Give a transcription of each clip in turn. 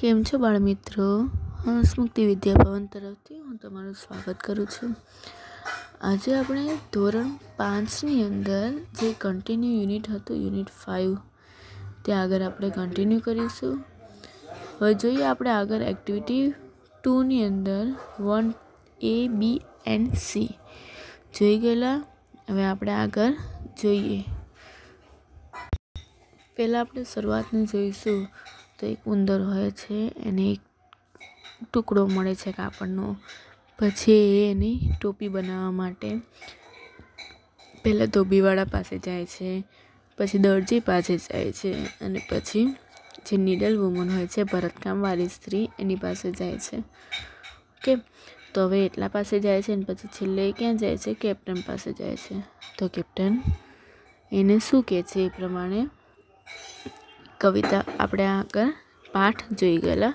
કેમ છો બાળમિત્રો હંસમુક્તિ વિદ્યાભવન તરફથી હું તમારું સ્વાગત કરું છું આજે આપણે ધોરણ પાંચની અંદર જે કન્ટિન્યુ યુનિટ હતું યુનિટ ફાઇવ ત્યાં આગળ આપણે કન્ટિન્યુ કરીશું હવે જોઈએ આપણે આગળ એક્ટિવિટી ટુની અંદર one A B and C જોઈ ગયેલા હવે આપણે આગળ જોઈએ પહેલાં આપણે શરૂઆતનું જોઈશું તો એક ઉંદર હોય છે એને એક ટુકડો મળે છે કાપડનો પછી એ એની ટોપી બનાવવા માટે પહેલાં ધોબીવાળા પાસે જાય છે પછી દરજી પાસે જાય છે અને પછી જે નીડલ વુમન હોય છે ભરતકામવાળી સ્ત્રી એની પાસે જાય છે ઓકે તો હવે એટલા પાસે જાય છે અને પછી છેલ્લે ક્યાં જાય છે કેપ્ટન પાસે જાય છે તો કેપ્ટન એને શું કહે છે એ પ્રમાણે કવિતા આપણે આગળ પાઠ જોઈ ગયેલા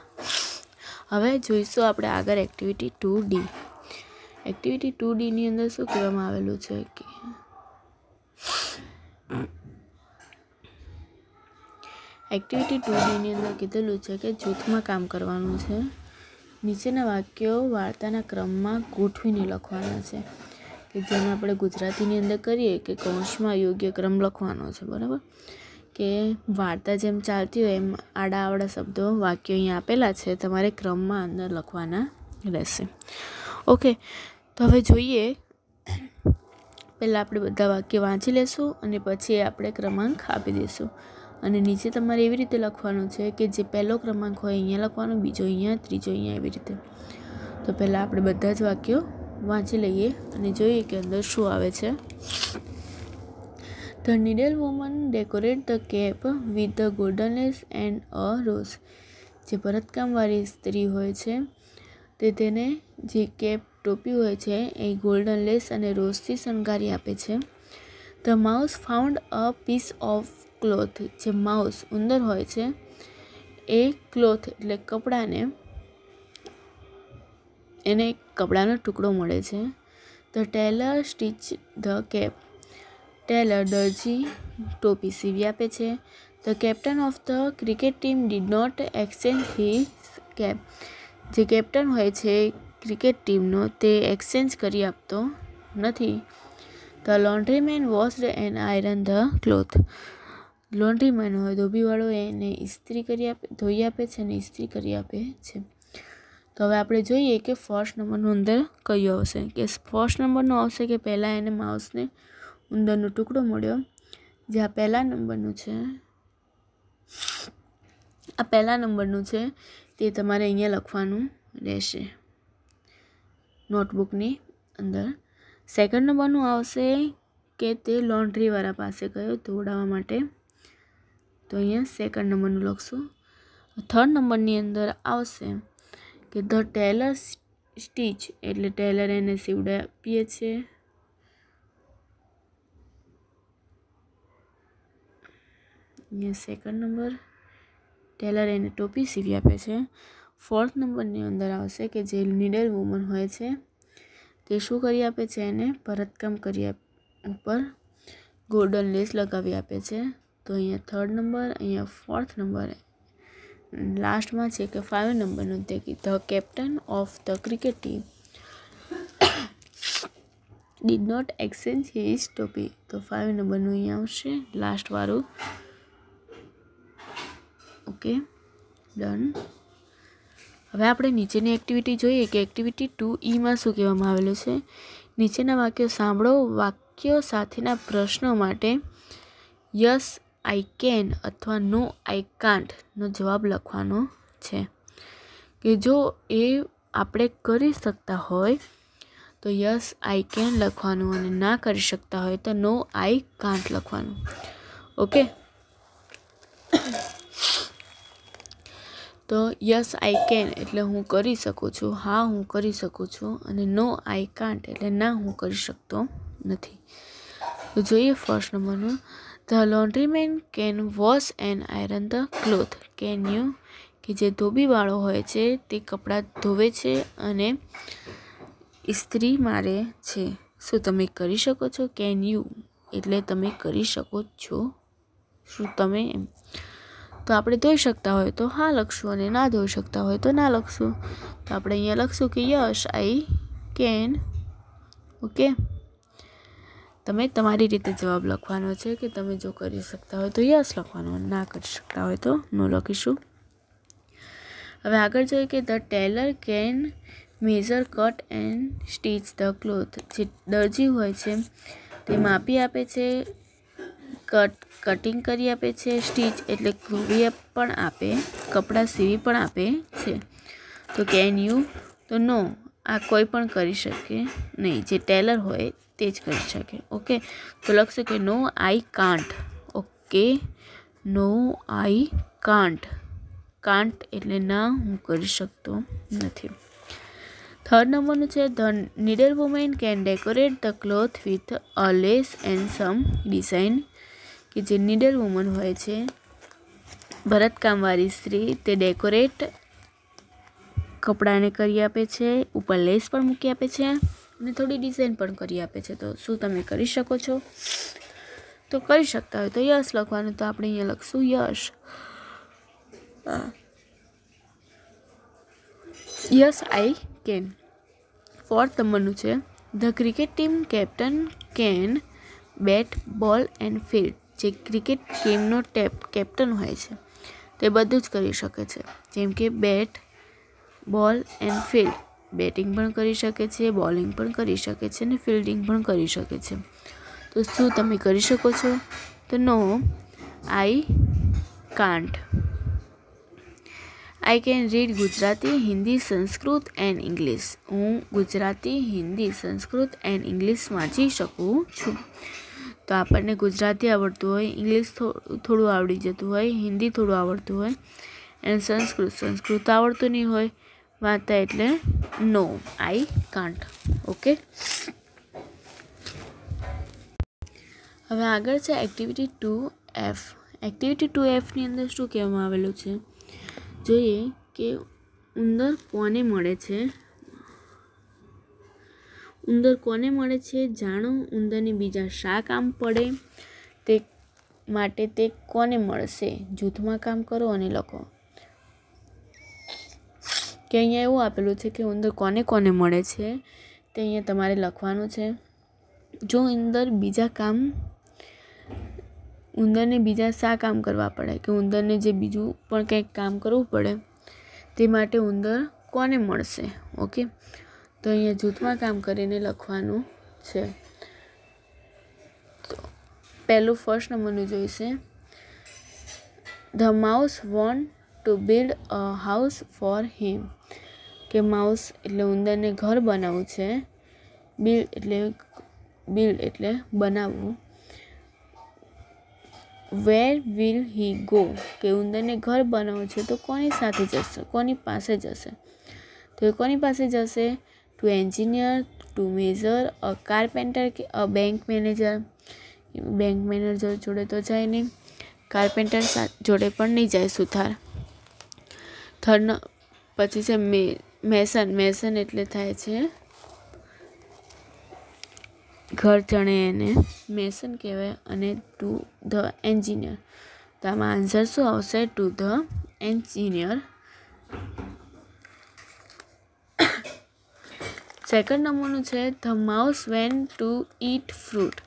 હવે જોઈશું આપણે આગળ activity two D activity two ડીની અંદર શું કહેવામાં આવેલું છે કે એક્ટિવિટી ટુ ડીની અંદર કીધેલું છે કે જૂથમાં કામ કરવાનું છે નીચેના વાક્યો વાર્તાના ક્રમમાં ગોઠવીને લખવાના છે કે જેમ આપણે ગુજરાતીની અંદર કરીએ કે કૌંસમાં યોગ્ય ક્રમ લખવાનો છે બરાબર કે વાર્તા જેમ ચાલતી હોય એમ આડા અવળા શબ્દો વાક્યો અહીં આપેલા છે તમારે ક્રમમાં અંદર લખવાના રહેશે ઓકે તો હવે જોઈએ પહેલાં આપણે બધા વાક્ય વાંચી લેશું અને પછી આપણે ક્રમાંક આપી દઈશું અને નીચે તમારે એવી રીતે લખવાનું છે કે જે પહેલો ક્રમાંક હોય અહીંયા લખવાનો બીજો અહીંયા ત્રીજો અહીંયા એવી રીતે તો પહેલાં આપણે બધા જ વાક્યો વાંચી લઈએ અને જોઈએ કે અંદર શું આવે છે the needlewoman decorated decorate the cap with the golden lace and a rose. જે ભરતકામવાળી સ્ત્રી હોય છે તે તેને જે કેપ ટોપી હોય છે એ ગોલ્ડન લેસ અને રોઝથી શણગારી આપે છે the mouse found a piece of cloth જે માઉસ ઉંદર હોય છે એ ક્લોથ એટલે કપડાને એને કપડાનો ટુકડો મળે છે the tailor stitch the cap tailor દરજી ટોપી સીવી આપે છે the captain of the cricket team did not exchange his cap જે કેપ્ટન હોય છે ક્રિકેટ ટીમનો તે એક્સચેન્જ કરી આપતો નથી the laundryman washed and iron the cloth laundryman હોય ધોબીવાળો એને ઇસ્ત્રી કરી આપે ધોઈ આપે છે અને ઇસ્ત્રી કરી આપે છે તો હવે આપણે જોઈએ કે ફર્સ્ટ નંબરનું અંદર કયો આવશે કે ફર્સ્ટ નંબરનો આવશે કે પહેલાં એને માઉસને ઉંદરનો ટુકડો મળ્યો જે આ પહેલા નંબરનું છે આ પહેલા નંબરનું છે તે તમારે અહીંયા લખવાનું રહેશે નોટબુકની અંદર સેકન્ડ નંબરનું આવશે કે તે લોન્ડ્રીવાળા પાસે ગયો ધોવડાવવા માટે તો અહીંયા સેકન્ડ નંબરનું લખશું થર્ડ નંબરની અંદર આવશે કે ધ ટેલર સ્ટીચ એટલે ટેલર એને આપીએ છીએ અહીંયા સેકન્ડ નંબર ટેલર એને ટોપી સીવી આપે છે ફોર્થ નંબરની અંદર આવશે કે જે નીડલ વુમન હોય છે તે શું કરી આપે છે એને ભરતકામ કરી ઉપર ગોલ્ડન લેસ લગાવી આપે છે તો અહીંયા થર્ડ નંબર અહીંયા ફોર્થ નંબર લાસ્ટમાં છે કે ફાઇવ નંબરનું તે the captain of the cricket team did not exchange his ટોપી તો ફાઇવ નંબરનું અહીંયા આવશે લાસ્ટવાળું ઓકે ડન હવે આપણે નીચેની એક્ટિવિટી જોઈએ કે એક્ટિવિટી ટુ ઈમાં શું કહેવામાં આવેલું છે નીચેના વાક્યો સાંભળો વાક્યો સાથેના પ્રશ્નો માટે યસ આઈ કેન અથવા નો આઈ કાન્ટનો જવાબ લખવાનો છે કે જો એ આપણે કરી શકતા હોય તો યસ આઈ કેન લખવાનું અને ના કરી શકતા હોય તો નો આઈ કાન્ટ લખવાનું ઓકે તો યસ આઈ કેન એટલે હું કરી શકું છું હા હું કરી શકું છું અને નો આઈ કાન્ટ એટલે ના હું કરી શકતો નથી તો જોઈએ ફર્સ્ટ નંબરનું the laundryman can wash and iron the cloth can you કે જે ધોબીવાળો હોય છે તે કપડાં ધોવે છે અને ઇસ્ત્રી મારે છે શું તમે કરી શકો છો કેન યુ એટલે તમે કરી શકો છો શું તમે એમ તો આપણે ધોઈ શકતા હોય તો હા લખશું અને ના ધોઈ શકતા હોય તો ના લખશું તો આપણે અહીંયા લખશું કે યશ આઈ કેન ઓકે તમે તમારી રીતે જવાબ લખવાનો છે કે તમે જો કરી શકતા હોય તો યશ લખવાનું ના કરી શકતા હોય તો નો લખીશું હવે આગળ જોઈએ કે the tailor can measure cut and stitch the cloth જે દરજી હોય છે તે માપી આપે છે કટ કટિંગ કરી આપે છે સ્ટીચ એટલે ઘોડી પણ આપે કપડાં સીવી પણ આપે છે તો કેન યુ તો નો આ કોઈ પણ કરી શકે નહીં જે ટેલર હોય તે જ કરી શકે ઓકે તો લખશે કે no I can't okay no I can't can't એટલે ના હું કરી શકતો નથી થર્ડ નંબરનું છે the needlewoman can decorate the cloth with a lace and some design કે જે નીડર વુમન હોય છે ભરતકામવાળી સ્ત્રી તે ડેકોરેટ કપડાને કરી આપે છે ઉપર લેસ પણ મૂકી આપે છે અને થોડી ડિઝાઇન પણ કરી આપે છે તો શું તમે કરી શકો છો તો કરી શકતા હોય તો યશ લખવાનું તો આપણે અહીંયા લખશું yes yes I can fourth નંબરનું છે the cricket team captain can bat ball and field જે ક્રિકેટ ટીમનો ટેપ કેપ્ટન હોય છે તે બધું જ કરી શકે છે જેમ કે બેટ બોલ એન્ડ ફિલ્ડ બેટિંગ પણ કરી શકે છે બોલિંગ પણ કરી શકે છે અને ફિલ્ડિંગ પણ કરી શકે છે તો શું તમે કરી શકો છો તો no I can't I can read Gujarati Hindi Sanskrit and English હું ગુજરાતી હિન્દી સંસ્કૃત એન્ડ ઇંગ્લિશ વાંચી શકું છું તો આપણને ગુજરાતી આવડતું હોય ઇંગ્લિશ થોડું આવડી જતું હોય હિન્દી થોડું આવડતું હોય એન્ડ સંસ્કૃત સંસ્કૃત આવડતું નહીં હોય વાંચતા એટલે નો આઈ કાન્ટ ઓકે હવે આગળ છે activity two F activity two એફની અંદર શું કહેવામાં આવેલું છે જોઈએ કે ઉંદર કોને મળે છે ઉંદર કોને મળે છે જાણો ઉંદરને બીજા શા કામ પડે તે માટે તે કોને મળશે જૂથમાં કામ કરો અને લખો કે અહીંયા એવું આપેલું છે કે ઉંદર કોને કોને મળે છે તે અહીંયા તમારે લખવાનું છે જો ઉંદર બીજા કામ ઉંદરને બીજા શા કામ કરવા પડે કે ઉંદરને જે બીજું પણ કંઈક કામ કરવું પડે તે માટે ઉંદર કોને મળશે ઓકે તો અહીંયા જૂથમાં કામ કરીને લખવાનું છે તો પહેલું ફર્સ્ટ નંબરનું જોઈશે the mouse want to build a house for him કે માઉસ એટલે ઉંદરને ઘર બનાવવું છે બિલ્ડ એટલે બિલ્ડ એટલે બનાવવું વેર વિલ હી ગો કે ઉંદરને ઘર બનાવવું છે તો કોની સાથે જશે કોની પાસે જશે તો એ કોની પાસે જશે to engineer to major a carpenter કે a bank manager bank manager જોડે તો જાય નહીં કારપેન્ટર જોડે પણ નહીં જાય સુથાર થર્ડ પછી છે મે મેસન મેસન એટલે થાય છે ઘર ચણે એને મેસન કહેવાય અને ટુ ધ એન્જિનિયર તો આમાં આન્સર શું આવશે ટુ ધ એન્જિનિયર સેકન્ડ નંબરનું છે the mouse want to eat fruit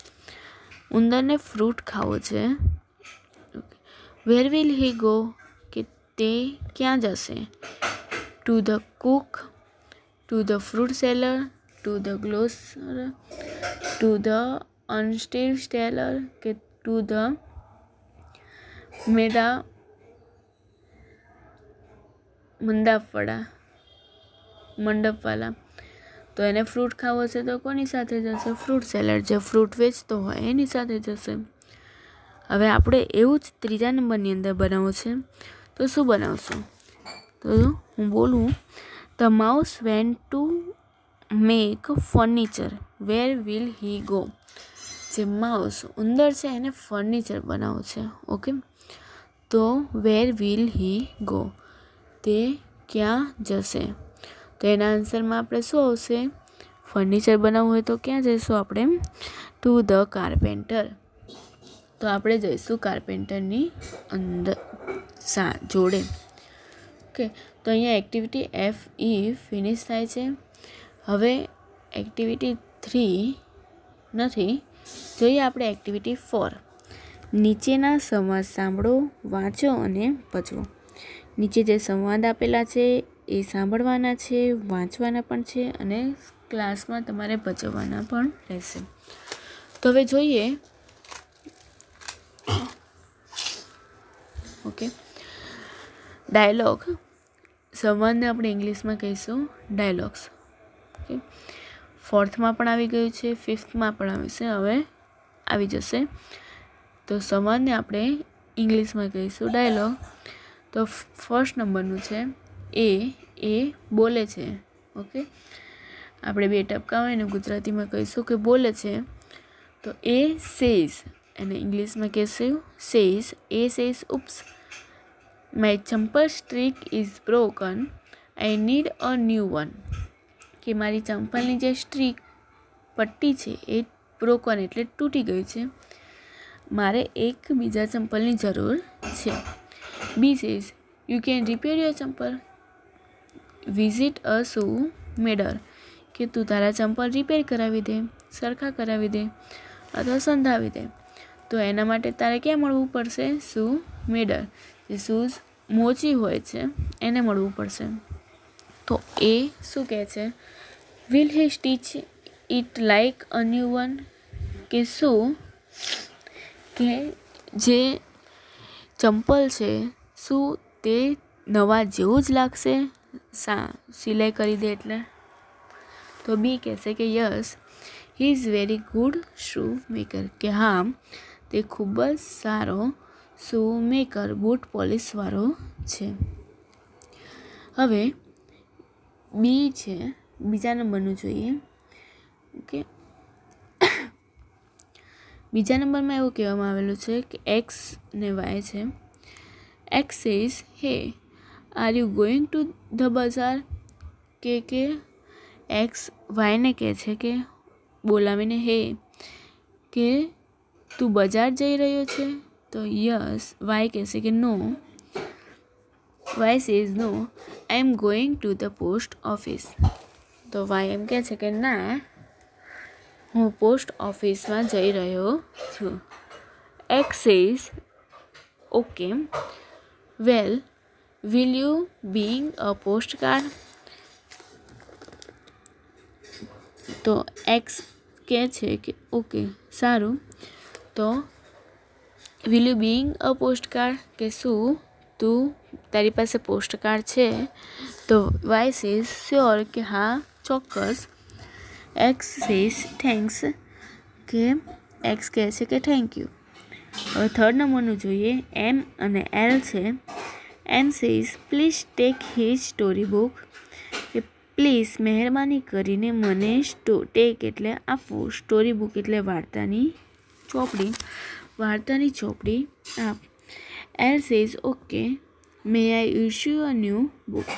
ઉંદરને ફ્રૂટ ખાવો છે વેર વિલ હી ગો કે તે ક્યાં જશે to the cook to the fruit seller to the grocer to the અનસ્ટીલ સ્ટેલર કે ટુ ધ મેદા મંદાફળા મંડપવાળા તો એને ફ્રૂટ ખાવો છે તો કોની સાથે જશે ફ્રૂટ સેલર જે ફ્રૂટ વેચતો હોય એની સાથે જશે હવે આપણે એવું જ ત્રીજા નંબરની અંદર બનાવવું છે તો શું બનાવશું તો હું બોલું the mouse want to make furniture where will he go જે માઉસ ઉંદર છે એને ફર્નિચર બનાવવું છે ઓકે તો વેર વિલ હી ગો તે ક્યાં જશે તો એના આન્સરમાં આપણે શું આવશે ફર્નિચર બનાવવું હોય તો ક્યાં જઈશું આપણે ટુ ધ કાર્પેન્ટર તો આપણે જઈશું કાર્પેન્ટરની અંદર સા જોડે ઓકે તો અહીંયા એક્ટિવિટી એફ ઈ ફિનિશ થાય છે હવે એક્ટિવિટી થ્રી નથી જોઈએ આપણે એક્ટિવિટી ફોર નીચેના સંવાદ સાંભળો વાંચો અને પચવો નીચે જે સંવાદ આપેલા છે એ સાંભળવાના છે વાંચવાના પણ છે અને ક્લાસમાં તમારે ભજવવાના પણ રહેશે તો હવે જોઈએ ઓકે ડાયલોગ સંવાદને આપણે ઇંગ્લિશમાં કહીશું ડાયલોગ્સ ઓકે ફોર્થમાં પણ આવી ગયું છે ફિફ્થમાં પણ આવશે હવે આવી જશે તો સંવાદને આપણે ઇંગ્લિશમાં કહીશું ડાયલોગ તો ફર્સ્ટ નંબરનું છે એ એ બોલે છે ઓકે આપણે બે ટપકા હોય ને ગુજરાતીમાં કહીશું કે બોલે છે તો એ સેઝ એને ઇંગ્લિશમાં કહેશું says A says oops my chappal strip is broken I need a new one કે મારી ચંપલની જે સ્ટ્રીક પટ્ટી છે એ બ્રોકન એટલે તૂટી ગઈ છે મારે એક બીજા ચંપલની જરૂર છે B says you can repair your chappal visit a shoe mender કે તું તારા ચંપલ રિપેર કરાવી દે સરખા કરાવી દે અથવા સંધાવી દે તો એના માટે તારે ક્યાં મળવું પડશે શૂ મેડર જે શૂઝ મોચી હોય છે એને મળવું પડશે તો એ શું કહે છે will he stitch it like a new one કે શું કે જે ચંપલ છે શું તે નવા જેવું જ લાગશે સા સિલાઈ કરી દે એટલે તો બી કહેશે કે yes he is very good shoe maker કે હા તે ખૂબ જ સારો શૂ મેકર બૂટ પોલિશવાળો છે હવે બી છે બીજા નંબરનું જોઈએ ઓકે બીજા નંબરમાં એવું કહેવામાં આવેલું છે કે એક્સ ને વાય છે X is hey are you going to the bazaar કે કે એક્સ વાયને કહે છે કે બોલાવીને હે કે તું બજાર જઈ રહ્યો છે તો યસ વાય કહે છે કે no Y says no I am going to the post office તો વાય એમ કહે છે કે ના હું પોસ્ટ ઓફિસમાં જઈ રહ્યો છું X says okay well will you being a postcard તો એક્સ કહે છે કે ઓકે સારું તો will you bring a postcard કે શું તું તારી પાસે પોસ્ટકાર્ડ છે તો વાય સેઝ શ્યોર કે હા ચોક્કસ એક્સ સેઝ થેન્ક્સ કે એક્સ કહે છે કે થેન્ક યુ હવે થર્ડ નંબરનું જોઈએ એમ અને એલ છે and says please take his story book please મહેરબાની કરીને મને સ્ટો ટેક એટલે આપવું સ્ટોરી બુક એટલે વાર્તાની ચોપડી વાર્તાની ચોપડી આપ L says okay may I issue a new book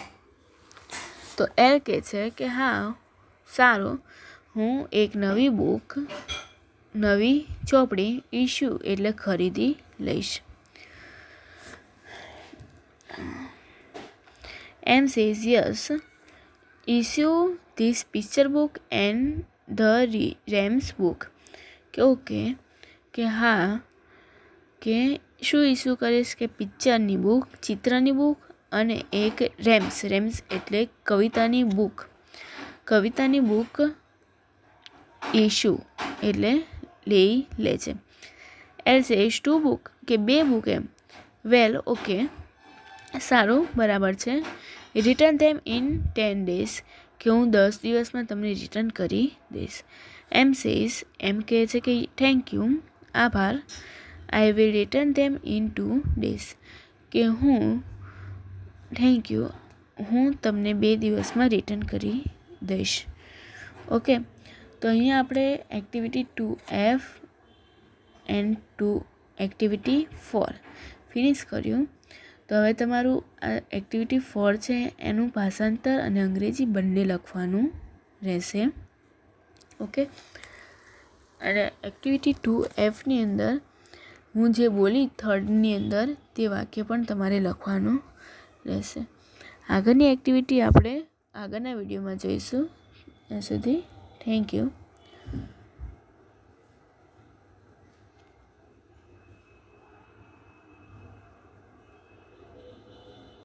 તો એલ કહે છે કે હા સારો હું એક નવી બુક નવી ચોપડી ઇશ્યુ એટલે ખરીદી લઈશ M says yes. Issue this picture book and the Rams book. કે ઓકે કે હા કે શું ઇસ્યુ કરીશ કે પિક્ચરની બુક ચિત્રની બુક અને એક રેમ્સ રેમ્સ એટલે કવિતાની બુક કવિતાની બુક ઇસ્યુ એટલે લઈ લે છે એલ્સ એસ ટુ બુક કે બે બુક એમ વેલ ઓકે સારું બરાબર છે return them in ten days કે હું દસ દિવસમાં તમને રિટર્ન કરી દઈશ એમ સેઝ એમ કહે છે કે થેન્ક યુ આભાર I will return them in two days કે હું થેન્ક યુ હું તમને બે દિવસમાં રિટર્ન કરી દઈશ ઓકે તો અહીંયા આપણે activity two F and two activity four finish કર્યું તો હવે તમારું આ એક્ટિવિટી ફોર છે એનું ભાષાંતર અને અંગ્રેજી બંને લખવાનું રહેશે ઓકે અને એક્ટિવિટી ટુ એફની અંદર હું જે બોલી થર્ડની અંદર તે વાક્ય પણ તમારે લખવાનું રહેશે આગળની એક્ટિવિટી આપણે આગળના વિડીયોમાં જોઈશું ત્યાં સુધી થેન્ક યુ